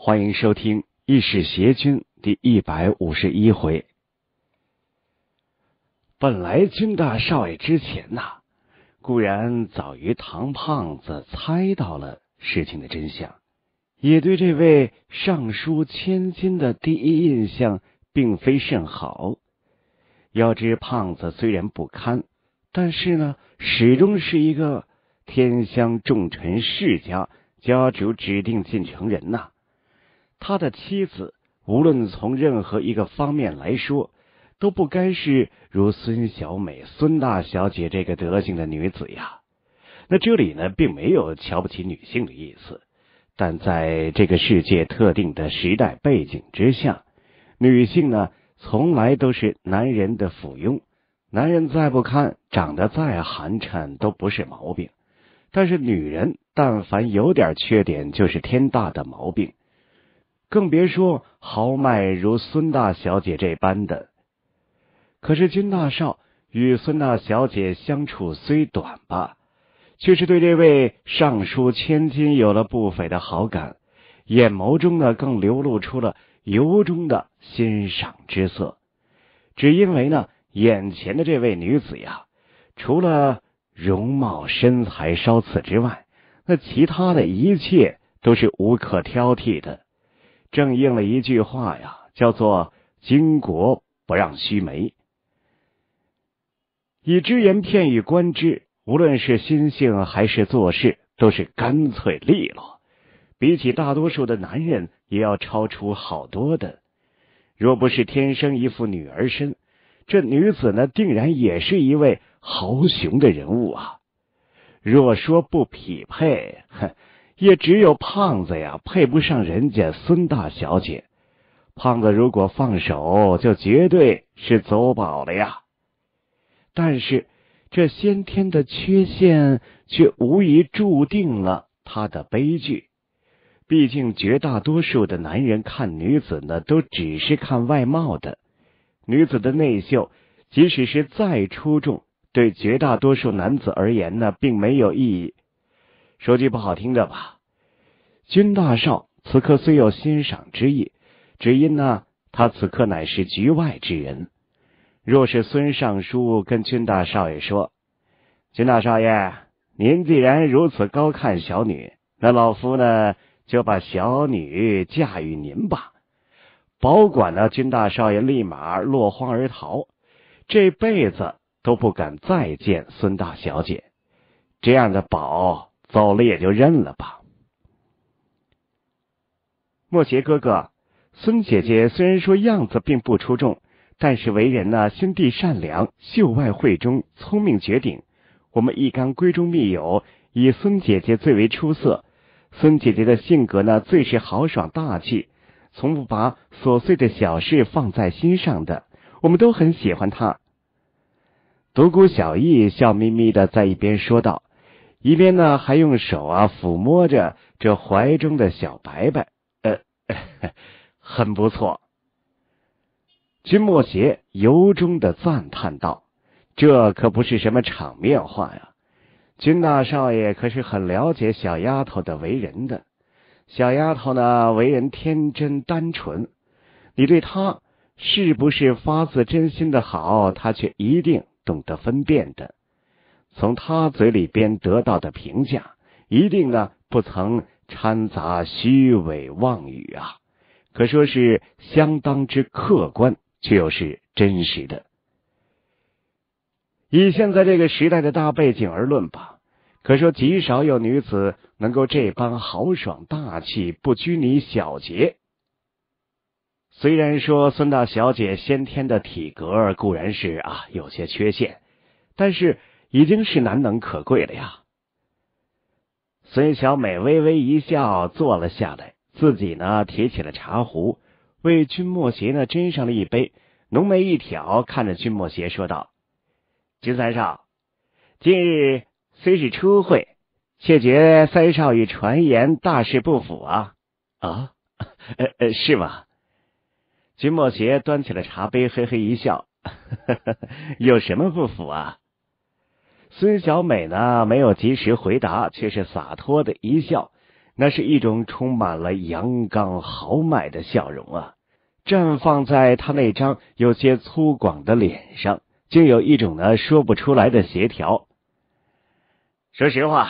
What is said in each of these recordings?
欢迎收听《异史邪君》第一百五十一回。本来君大少爷之前呐，固然早于唐胖子猜到了事情的真相，也对这位尚书千金的第一印象并非甚好。要知胖子虽然不堪，但是呢，始终是一个天香重臣世家家主指定继承人呐。他的妻子，无论从任何一个方面来说，都不该是如孙小美、孙大小姐这个德行的女子呀。那这里呢，并没有瞧不起女性的意思。但在这个世界特定的时代背景之下，女性呢，从来都是男人的附庸。男人再不堪，长得再寒碜，都不是毛病。但是女人，但凡有点缺点，就是天大的毛病。更别说豪迈如孙大小姐这般的，可是君大少与孙大小姐相处虽短吧，却是对这位尚书千金有了不菲的好感，眼眸中呢更流露出了由衷的欣赏之色。只因为呢，眼前的这位女子呀，除了容貌身材稍次之外，那其他的一切都是无可挑剔的。正应了一句话呀，叫做“巾帼不让须眉”。以只言片语观之，无论是心性还是做事，都是干脆利落。比起大多数的男人，也要超出好多的。若不是天生一副女儿身，这女子呢，定然也是一位豪雄的人物啊。若说不匹配，哼。也只有胖子呀，配不上人家孙大小姐。胖子如果放手，就绝对是走宝了呀。但是这先天的缺陷，却无疑注定了他的悲剧。毕竟绝大多数的男人看女子呢，都只是看外貌的。女子的内秀，即使是再出众，对绝大多数男子而言呢，并没有意义。说句不好听的吧。君大少此刻虽有欣赏之意，只因呢，他此刻乃是局外之人。若是孙尚书跟君大少爷说：“君大少爷，您既然如此高看小女，那老夫呢，就把小女嫁与您吧。”保管呢，君大少爷立马落荒而逃，这辈子都不敢再见孙大小姐。这样的宝走了也就认了吧。莫邪哥哥，孙姐姐虽然说样子并不出众，但是为人呢心地善良，秀外慧中，聪明绝顶。我们一干闺中密友，以孙姐姐最为出色。孙姐姐的性格呢，最是豪爽大气，从不把琐碎的小事放在心上的。我们都很喜欢她。独孤小艺笑眯眯的在一边说道，一边呢还用手啊抚摸着这怀中的小白白。很不错，君莫邪由衷的赞叹道：“这可不是什么场面话呀！君大少爷可是很了解小丫头的为人。的小丫头呢，为人天真单纯，你对她是不是发自真心的好，她却一定懂得分辨的。从她嘴里边得到的评价，一定呢不曾。”掺杂虚伪妄语啊，可说是相当之客观，却又是真实的。以现在这个时代的大背景而论吧，可说极少有女子能够这般豪爽大气、不拘泥小节。虽然说孙大小姐先天的体格固然是啊有些缺陷，但是已经是难能可贵了呀。孙小美微微一笑，坐了下来，自己呢提起了茶壶，为君莫邪呢斟上了一杯，浓眉一挑，看着君莫邪说道：“金三少，今日虽是初会，却觉三少与传言大事不符啊啊，呃呃，是吗？”君莫邪端起了茶杯，嘿嘿一笑：“ 有什么不符啊？”孙小美呢，没有及时回答，却是洒脱的一笑，那是一种充满了阳刚豪迈的笑容啊，绽放在她那张有些粗犷的脸上，竟有一种呢说不出来的协调。说实话，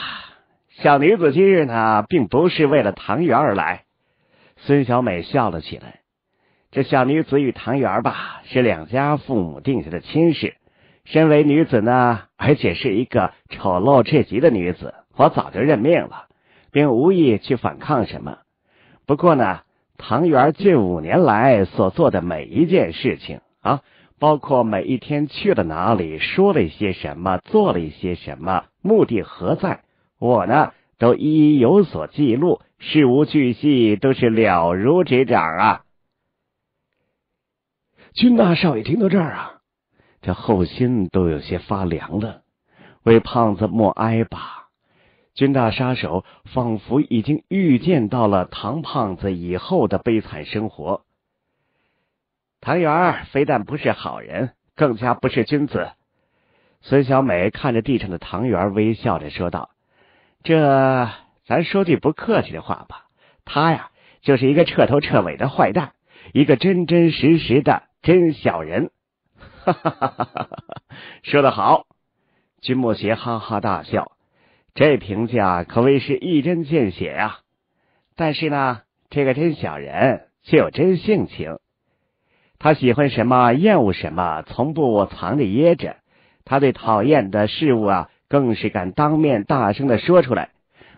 小女子今日呢，并不是为了唐元而来。孙小美笑了起来，这小女子与唐元吧，是两家父母定下的亲事。身为女子呢，而且是一个丑陋至极的女子，我早就认命了，并无意去反抗什么。不过呢，唐元近五年来所做的每一件事情啊，包括每一天去了哪里，说了一些什么，做了一些什么，目的何在，我呢都一一有所记录，事无巨细，都是了如指掌啊。君大少爷听到这儿啊。这后心都有些发凉了，为胖子默哀吧。军大杀手仿佛已经预见到了唐胖子以后的悲惨生活。唐元非但不是好人，更加不是君子。孙小美看着地上的唐元微笑着说道：“这咱说句不客气的话吧，他呀就是一个彻头彻尾的坏蛋，一个真真实实的真小人。”哈哈哈哈哈！说得好，君莫邪哈哈大笑。这评价可谓是一针见血呀。但是呢，这个真小人却有真性情。他喜欢什么，厌恶什么，从不藏着掖着。他对讨厌的事物啊，更是敢当面大声的说出来。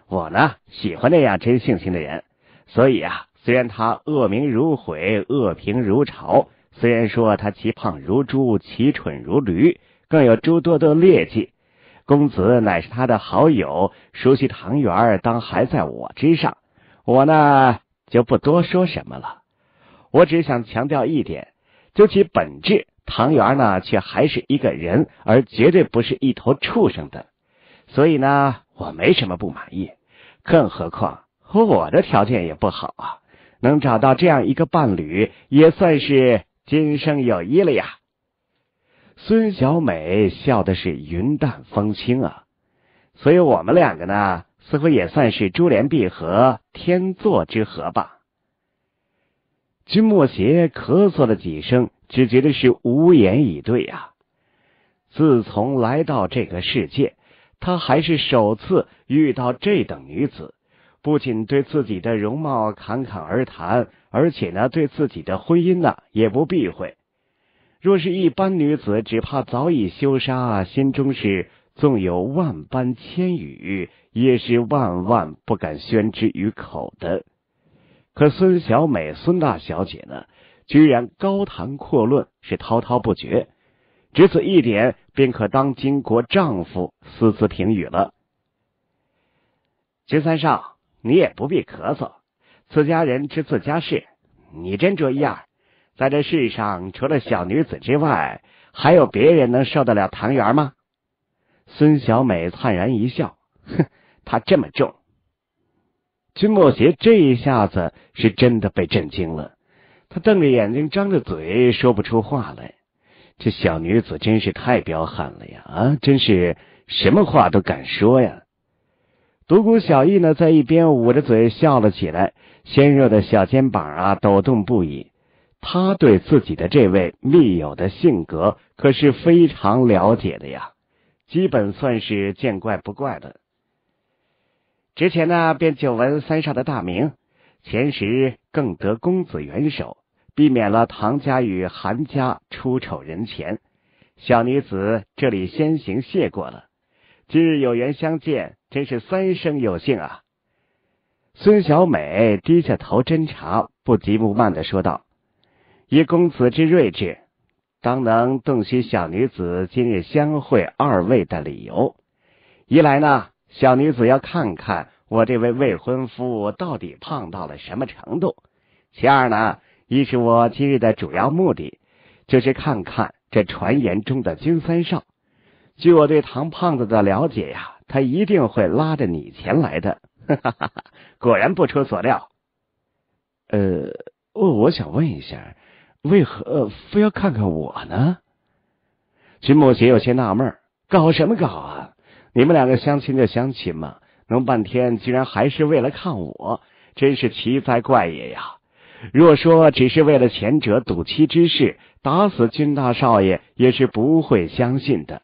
我呢，喜欢那样真性情的人。所以啊，虽然他恶名如毁，恶评如潮。虽然说他其胖如猪，其蠢如驴，更有诸多的劣迹。公子乃是他的好友，熟悉唐元当还在我之上。我呢就不多说什么了。我只想强调一点，究其本质，唐元呢却还是一个人，而绝对不是一头畜生的。所以呢，我没什么不满意。更何况，和我的条件也不好啊，能找到这样一个伴侣，也算是。今生有意了呀！孙小美笑的是云淡风轻啊，所以我们两个呢，似乎也算是珠联璧合、天作之合吧。君莫邪咳嗽了几声，只觉得是无言以对呀。自从来到这个世界，他还是首次遇到这等女子。不仅对自己的容貌侃侃而谈，而且呢，对自己的婚姻呢，也不避讳。若是一般女子，只怕早已羞杀，心中是纵有万般千语，也是万万不敢宣之于口的。可孙小美，孙大小姐呢，居然高谈阔论，是滔滔不绝。只此一点，便可当巾帼丈夫，私自评语了。秦三少。你也不必咳嗽，自家人知自家事。你斟酌一二，在这世上除了小女子之外，还有别人能受得了唐元吗？孙小美灿然一笑，哼，她这么重。君莫邪这一下子是真的被震惊了，他瞪着眼睛，张着嘴，说不出话来。这小女子真是太彪悍了呀！啊，真是什么话都敢说呀！独孤小艺呢，在一边捂着嘴笑了起来，纤弱的小肩膀啊，抖动不已。他对自己的这位密友的性格可是非常了解的呀，基本算是见怪不怪了。之前呢，便久闻三少的大名，前时更得公子援手，避免了唐家与韩家出丑人前。小女子这里先行谢过了，今日有缘相见。真是三生有幸啊！孙小美低下头斟茶，不急不慢的说道：“以公子之睿智，当能洞悉小女子今日相会二位的理由。一来呢，小女子要看看我这位未婚夫到底胖到了什么程度；其二呢，一是我今日的主要目的就是看看这传言中的金三少。据我对唐胖子的了解呀。”他一定会拉着你前来的，哈哈哈哈果然不出所料。呃，我我想问一下，为何非要看看我呢？君莫邪有些纳闷，搞什么搞啊？你们两个相亲就相亲嘛，弄半天居然还是为了看我，真是奇哉怪也呀！若说只是为了前者赌妻之事，打死君大少爷也是不会相信的。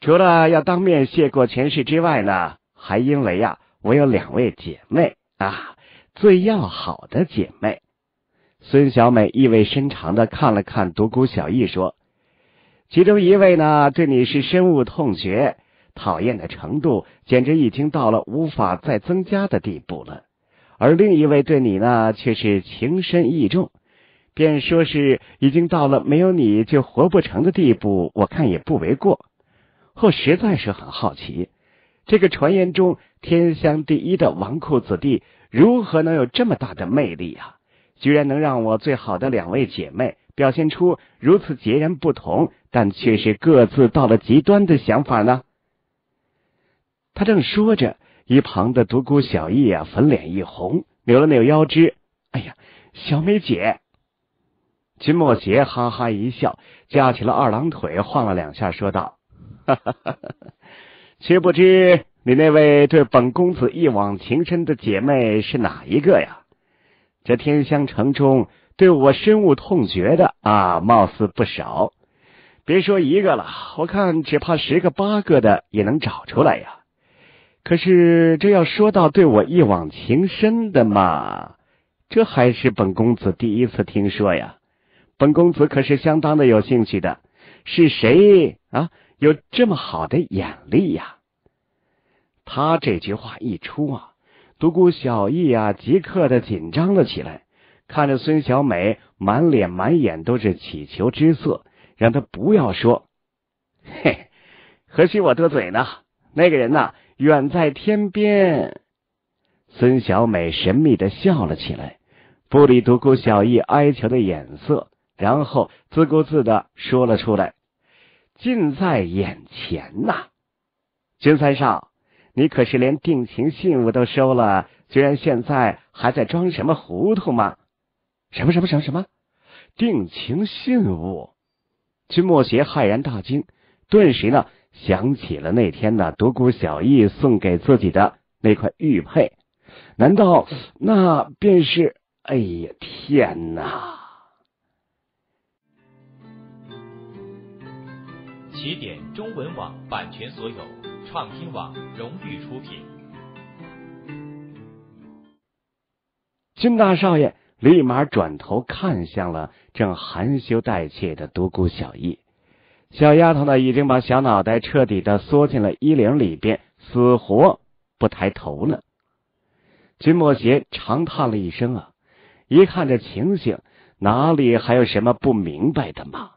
除了要当面谢过前世之外呢，还因为呀，我有两位姐妹啊，最要好的姐妹。孙小美意味深长的看了看独孤小艺，说：“其中一位呢，对你是深恶痛绝，讨厌的程度简直已经到了无法再增加的地步了；而另一位对你呢，却是情深意重，便说是已经到了没有你就活不成的地步，我看也不为过。”我实在是很好奇，这个传言中天香第一的纨绔子弟如何能有这么大的魅力啊？居然能让我最好的两位姐妹表现出如此截然不同，但却是各自到了极端的想法呢？他正说着，一旁的独孤小艺啊，粉脸一红，扭了扭腰肢。哎呀，小美姐，君莫邪哈哈一笑，架起了二郎腿，晃了两下，说道。哈哈哈哈哈！却不知你那位对本公子一往情深的姐妹是哪一个呀？这天香城中对我深恶痛绝的啊，貌似不少。别说一个了，我看只怕十个八个的也能找出来呀。可是这要说到对我一往情深的嘛，这还是本公子第一次听说呀。本公子可是相当的有兴趣的，是谁啊？有这么好的眼力呀！他这句话一出啊，独孤小艺啊，即刻的紧张了起来，看着孙小美，满脸满眼都是乞求之色，让他不要说。嘿，何须我多嘴呢？那个人呐，远在天边。孙小美神秘的笑了起来，不理独孤小艺哀求的眼色，然后自顾自的说了出来。近在眼前呐，君三少，你可是连定情信物都收了，居然现在还在装什么糊涂吗？什么什么什么什么？定情信物？君莫邪骇然大惊，顿时呢想起了那天呢独孤小易送给自己的那块玉佩，难道那便是？哎呀，天哪！起点中文网版权所有，畅听网荣誉出品。金大少爷立马转头看向了正含羞带怯的独孤小艺，小丫头呢已经把小脑袋彻底的缩进了衣领里边，死活不抬头呢。君莫邪长叹了一声啊，一看这情形，哪里还有什么不明白的嘛？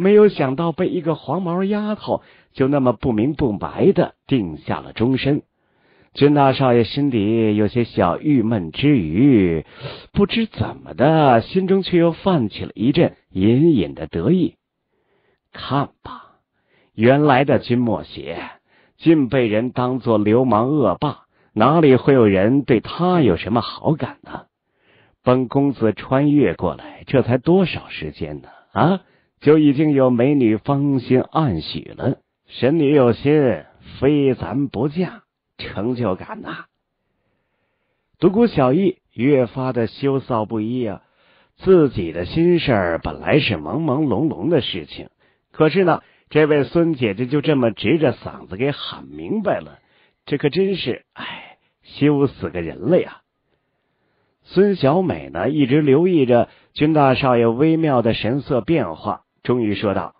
没有想到被一个黄毛丫头就那么不明不白的定下了终身，君大少爷心里有些小郁闷之余，不知怎么的，心中却又泛起了一阵隐隐的得意。看吧，原来的君莫邪，竟被人当做流氓恶霸，哪里会有人对他有什么好感呢？本公子穿越过来，这才多少时间呢？啊！就已经有美女芳心暗许了，神女有心，非咱不嫁，成就感呐！独孤小艺越发的羞臊不已啊！自己的心事儿本来是朦朦胧胧的事情，可是呢，这位孙姐姐就这么直着嗓子给喊明白了，这可真是，哎，羞死个人了呀！孙小美呢，一直留意着君大少爷微妙的神色变化。终于说道：“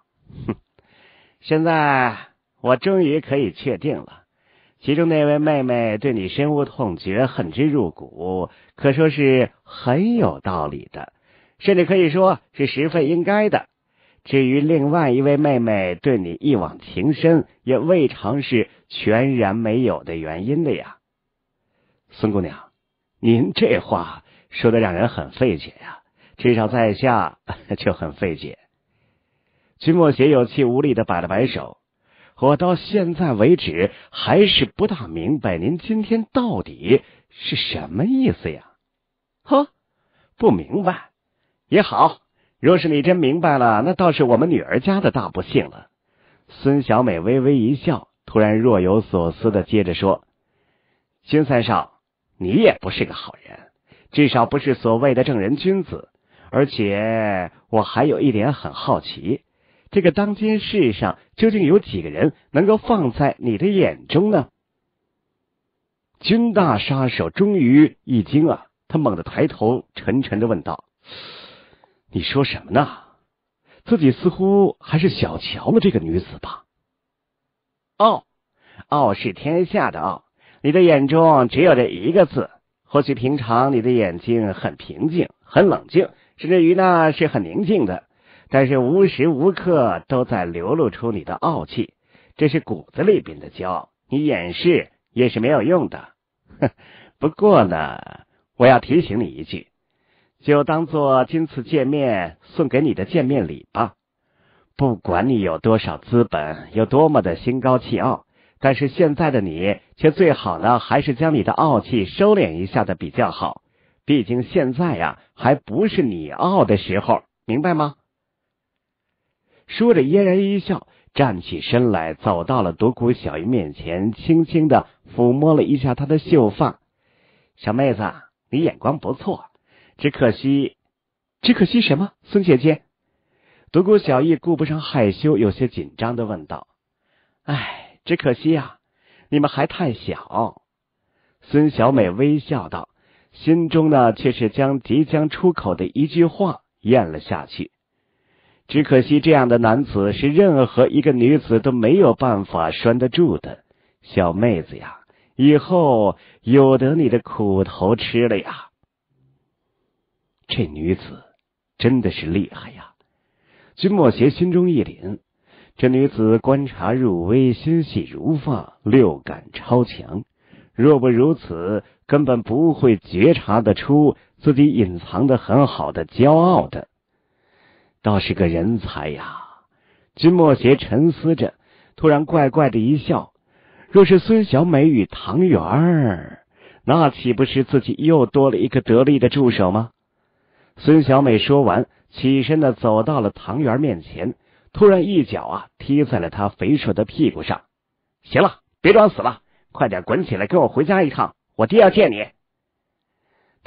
哼，现在我终于可以确定了，其中那位妹妹对你深恶痛绝、恨之入骨，可说是很有道理的，甚至可以说是十分应该的。至于另外一位妹妹对你一往情深，也未尝是全然没有的原因的呀。”孙姑娘，您这话说的让人很费解呀，至少在下就很费解。君莫邪有气无力的摆了摆手，我到现在为止还是不大明白您今天到底是什么意思呀？呵，不明白也好，若是你真明白了，那倒是我们女儿家的大不幸了。孙小美微微一笑，突然若有所思的接着说：“金三少，你也不是个好人，至少不是所谓的正人君子，而且我还有一点很好奇。”这个当今世上究竟有几个人能够放在你的眼中呢？军大杀手终于一惊啊！他猛地抬头，沉沉的问道：“你说什么呢？自己似乎还是小瞧了这个女子吧？”傲，傲视天下的傲，你的眼中只有这一个字。或许平常你的眼睛很平静，很冷静，甚至于那是很宁静的。但是无时无刻都在流露出你的傲气，这是骨子里边的骄傲。你掩饰也是没有用的。哼，不过呢，我要提醒你一句，就当做今次见面送给你的见面礼吧。不管你有多少资本，有多么的心高气傲，但是现在的你却最好呢，还是将你的傲气收敛一下的比较好。毕竟现在呀，还不是你傲的时候，明白吗？说着，嫣然一笑，站起身来，走到了独孤小易面前，轻轻的抚摸了一下他的秀发。“小妹子，你眼光不错，只可惜，只可惜什么？”孙姐姐，独孤小易顾不上害羞，有些紧张的问道。“哎，只可惜呀，你们还太小。”孙小美微笑道，心中呢却是将即将出口的一句话咽了下去。只可惜，这样的男子是任何一个女子都没有办法拴得住的。小妹子呀，以后有得你的苦头吃了呀！这女子真的是厉害呀！君莫邪心中一凛，这女子观察入微，心细如发，六感超强。若不如此，根本不会觉察得出自己隐藏的很好的骄傲的。倒是个人才呀！君莫邪沉思着，突然怪怪的一笑。若是孙小美与唐元，那岂不是自己又多了一个得力的助手吗？孙小美说完，起身的走到了唐元面前，突然一脚啊踢在了他肥硕的屁股上。行了，别装死了，快点滚起来，跟我回家一趟，我爹要见你。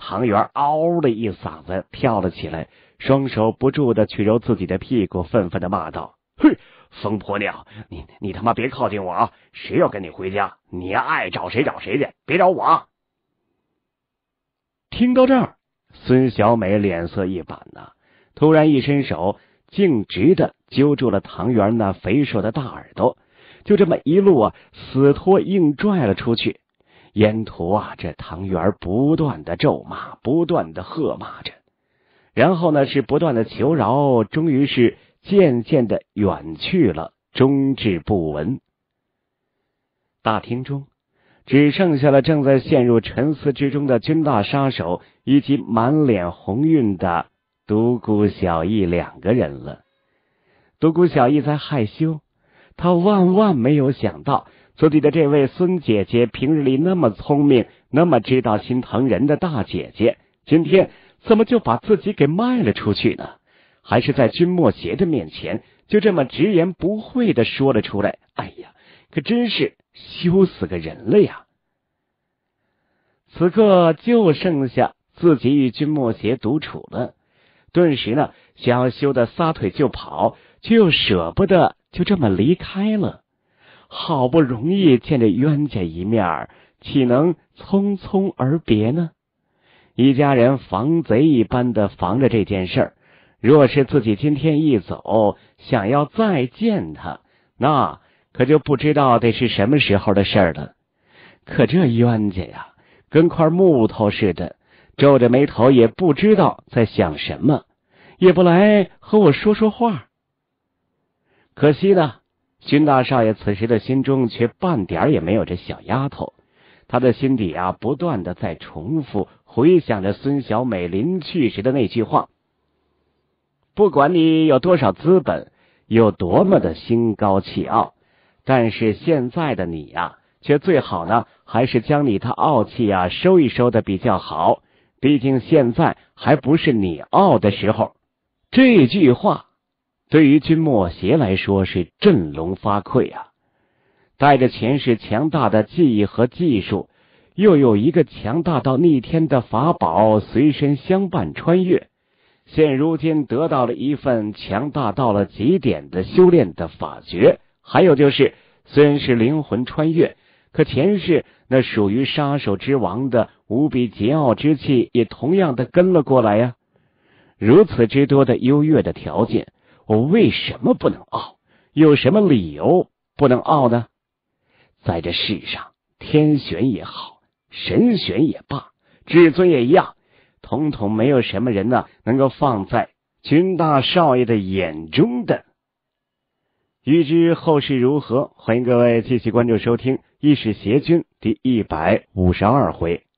唐元嗷的一嗓子跳了起来，双手不住的去揉自己的屁股，愤愤的骂道：“哼，疯婆娘，你你他妈别靠近我啊！谁要跟你回家，你爱找谁找谁去，别找我！”听到这儿，孙小美脸色一板呐，突然一伸手，径直的揪住了唐元那肥硕的大耳朵，就这么一路啊，死拖硬拽了出去。沿途啊，这唐元不断的咒骂，不断的喝骂着，然后呢是不断的求饶，终于是渐渐的远去了，终至不闻。大厅中只剩下了正在陷入沉思之中的军大杀手，以及满脸红晕的独孤小艺两个人了。独孤小艺在害羞，他万万没有想到。自己的这位孙姐姐，平日里那么聪明，那么知道心疼人的大姐姐，今天怎么就把自己给卖了出去呢？还是在君莫邪的面前，就这么直言不讳的说了出来？哎呀，可真是羞死个人了呀！此刻就剩下自己与君莫邪独处了，顿时呢，想要羞的撒腿就跑，却又舍不得就这么离开了。好不容易见着冤家一面，岂能匆匆而别呢？一家人防贼一般的防着这件事儿。若是自己今天一走，想要再见他，那可就不知道得是什么时候的事了。可这冤家呀，跟块木头似的，皱着眉头，也不知道在想什么，也不来和我说说话。可惜呢。荀大少爷此时的心中却半点也没有这小丫头，他的心底啊不断的在重复回想着孙小美临去时的那句话：“不管你有多少资本，有多么的心高气傲，但是现在的你呀，却最好呢，还是将你的傲气啊收一收的比较好。毕竟现在还不是你傲的时候。”这句话。对于君莫邪来说是振聋发聩啊！带着前世强大的记忆和技术，又有一个强大到逆天的法宝随身相伴穿越。现如今得到了一份强大到了极点的修炼的法诀，还有就是，虽然是灵魂穿越，可前世那属于杀手之王的无比桀骜之气也同样的跟了过来呀！如此之多的优越的条件。我为什么不能傲？有什么理由不能傲呢？在这世上，天选也好，神选也罢，至尊也一样，统统没有什么人呢能够放在君大少爷的眼中的。欲知后事如何，欢迎各位继续关注收听《一史邪君》第一百五十二回。